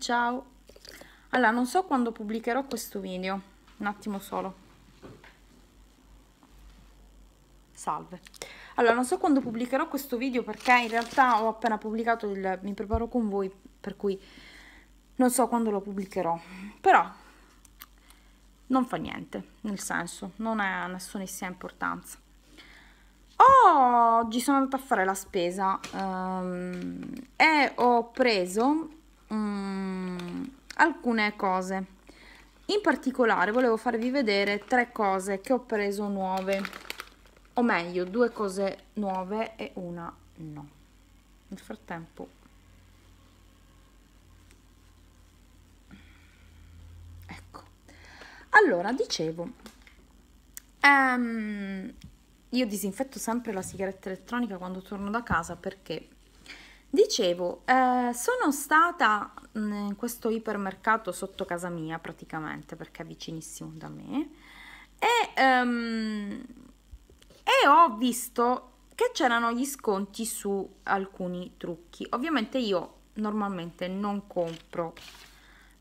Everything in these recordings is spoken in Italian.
Ciao! Allora, non so quando pubblicherò questo video. Un attimo solo. Salve. Allora, non so quando pubblicherò questo video perché in realtà ho appena pubblicato il... Mi preparo con voi, per cui non so quando lo pubblicherò. Però non fa niente, nel senso, non ha nessunissima importanza. Oh, oggi sono andata a fare la spesa um, e ho preso um, alcune cose in particolare volevo farvi vedere tre cose che ho preso nuove o meglio due cose nuove e una no nel frattempo ecco allora dicevo um, io disinfetto sempre la sigaretta elettronica quando torno da casa perché Dicevo, eh, sono stata in questo ipermercato sotto casa mia praticamente perché è vicinissimo da me e, ehm, e ho visto che c'erano gli sconti su alcuni trucchi. Ovviamente io normalmente non compro,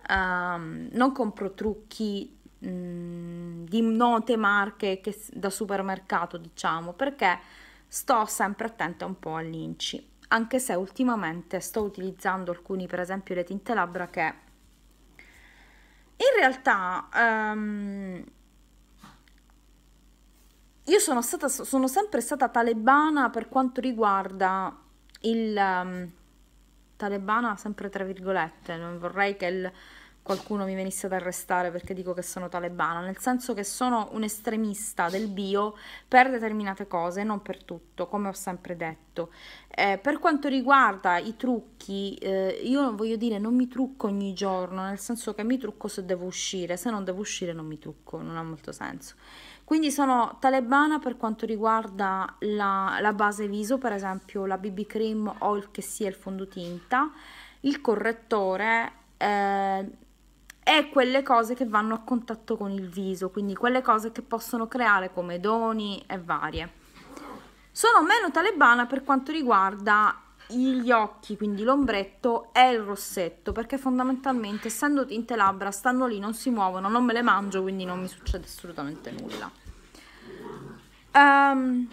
ehm, non compro trucchi mh, di note marche che, da supermercato diciamo perché sto sempre attenta un po' all'inci anche se ultimamente sto utilizzando alcuni per esempio le tinte labbra che in realtà um, io sono, stata, sono sempre stata talebana per quanto riguarda il um, talebana sempre tra virgolette non vorrei che il qualcuno mi venisse ad arrestare perché dico che sono talebana, nel senso che sono un estremista del bio per determinate cose, non per tutto, come ho sempre detto. Eh, per quanto riguarda i trucchi, eh, io voglio dire non mi trucco ogni giorno, nel senso che mi trucco se devo uscire, se non devo uscire non mi trucco, non ha molto senso. Quindi sono talebana per quanto riguarda la, la base viso, per esempio la BB cream o il che sia il fondotinta, il correttore, eh, e quelle cose che vanno a contatto con il viso, quindi quelle cose che possono creare come doni e varie. Sono meno talebana per quanto riguarda gli occhi, quindi l'ombretto e il rossetto, perché fondamentalmente essendo tinte labbra stanno lì, non si muovono, non me le mangio, quindi non mi succede assolutamente nulla. Um,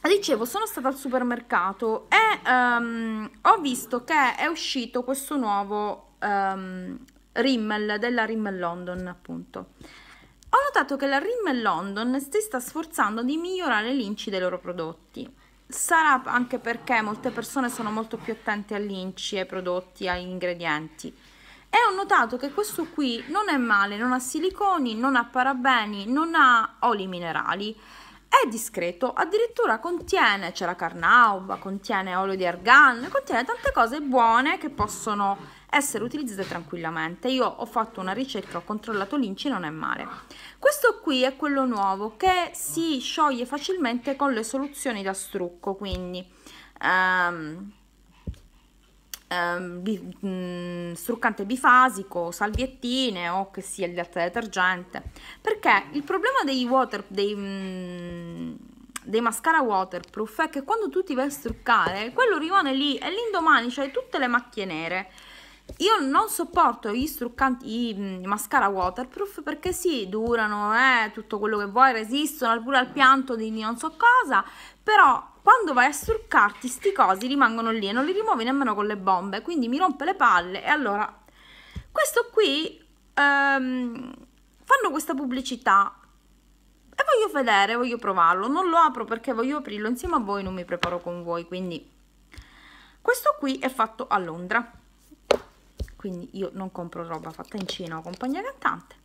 dicevo, sono stata al supermercato e um, ho visto che è uscito questo nuovo um, Rimmel, della Rimmel London appunto. Ho notato che la Rimmel London si sta sforzando di migliorare l'inci dei loro prodotti. Sarà anche perché molte persone sono molto più attente all'inci, ai prodotti, agli ingredienti. E ho notato che questo qui non è male, non ha siliconi, non ha parabeni, non ha oli minerali è discreto, addirittura contiene, c'è la carnauba, contiene olio di argan, contiene tante cose buone che possono essere utilizzate tranquillamente. Io ho fatto una ricerca, ho controllato l'inci, non è male. Questo qui è quello nuovo che si scioglie facilmente con le soluzioni da strucco, quindi... Um, ehm, bi- mh, mm, struccante bifasico, salviettine o che sia il delta detergente. Perché il problema dei water, dei, mh, mm, dei mascara waterproof è che quando tu ti vai a struccare, quello rimane lì e l'indomani c'hai tutte le macchie nere. Io non sopporto gli struccanti, i mm, mascara waterproof perché sì, durano, eh, tutto quello che vuoi, resistono pure al pianto di non so cosa, però quando vai a struccarti sti cosi rimangono lì e non li rimuovi nemmeno con le bombe, quindi mi rompe le palle e allora questo qui ehm, fanno questa pubblicità e voglio vedere, voglio provarlo, non lo apro perché voglio aprirlo insieme a voi, non mi preparo con voi, quindi questo qui è fatto a Londra, quindi io non compro roba fatta in Cina o compagnia cantante.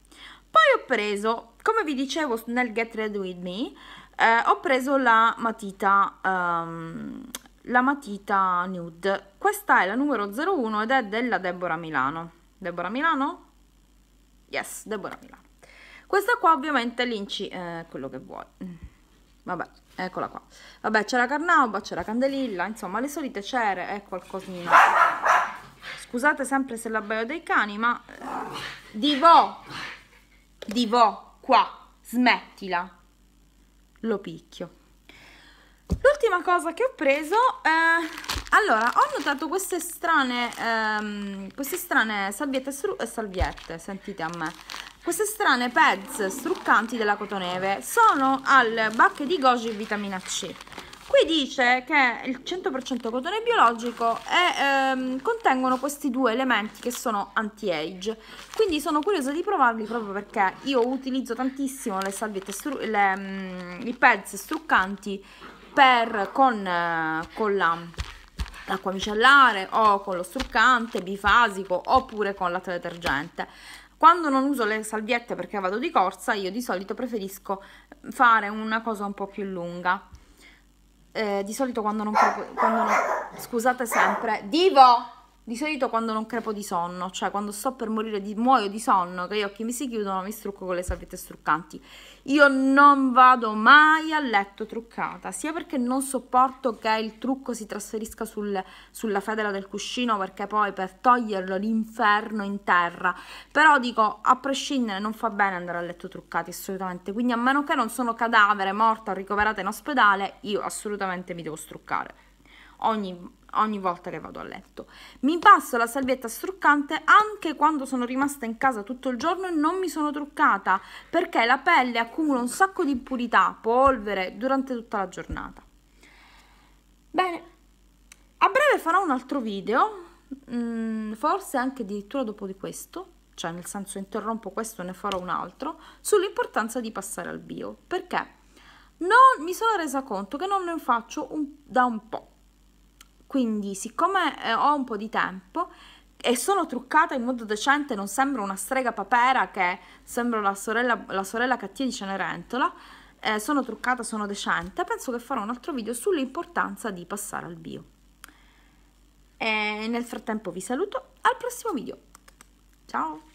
Poi ho preso, come vi dicevo nel Get Red With Me, eh, ho preso la matita um, la matita nude questa è la numero 01 ed è della Deborah Milano Deborah Milano? yes, Deborah Milano questa qua ovviamente l'inci eh, quello che vuoi mm. vabbè, eccola qua vabbè, c'era Carnauba, c'era Candelilla insomma le solite cere e qualcosina scusate sempre se l'abbaio dei cani ma eh, di vo di vo qua smettila lo picchio l'ultima cosa che ho preso eh, allora ho notato queste strane ehm, queste strane salviette e eh, salviette sentite a me queste strane pads struccanti della cotoneve sono al bacche di goji vitamina C Qui dice che il 100% cotone biologico e, ehm, contengono questi due elementi che sono anti-age, quindi sono curiosa di provarli proprio perché io utilizzo tantissimo le salviette, le, um, i pads struccanti per, con, eh, con la l'acqua micellare o con lo struccante bifasico oppure con latte detergente. Quando non uso le salviette perché vado di corsa, io di solito preferisco fare una cosa un po' più lunga eh, di solito quando non, quando non... scusate sempre, Divo! Di solito quando non crepo di sonno, cioè quando sto per morire di muoio di sonno, che gli occhi mi si chiudono, mi strucco con le salviette struccanti. Io non vado mai a letto truccata, sia perché non sopporto che il trucco si trasferisca sul, sulla federa del cuscino, perché poi per toglierlo l'inferno in terra. Però dico, a prescindere, non fa bene andare a letto truccati assolutamente. Quindi a meno che non sono cadavere, morta o ricoverata in ospedale, io assolutamente mi devo struccare. Ogni ogni volta che vado a letto. Mi passo la salvietta struccante anche quando sono rimasta in casa tutto il giorno e non mi sono truccata perché la pelle accumula un sacco di impurità, polvere durante tutta la giornata. Bene, a breve farò un altro video, mh, mm, forse anche addirittura dopo di questo, cioè nel senso interrompo questo e ne farò un altro, sull'importanza di passare al bio, perché non mi sono resa conto che non ne faccio un, da un po' quindi siccome eh, ho un po' di tempo e sono truccata in modo decente, non sembro una strega papera che sembra la sorella, la sorella cattia di Cenerentola, eh, sono truccata, sono decente, penso che farò un altro video sull'importanza di passare al bio. E nel frattempo vi saluto, al prossimo video, ciao!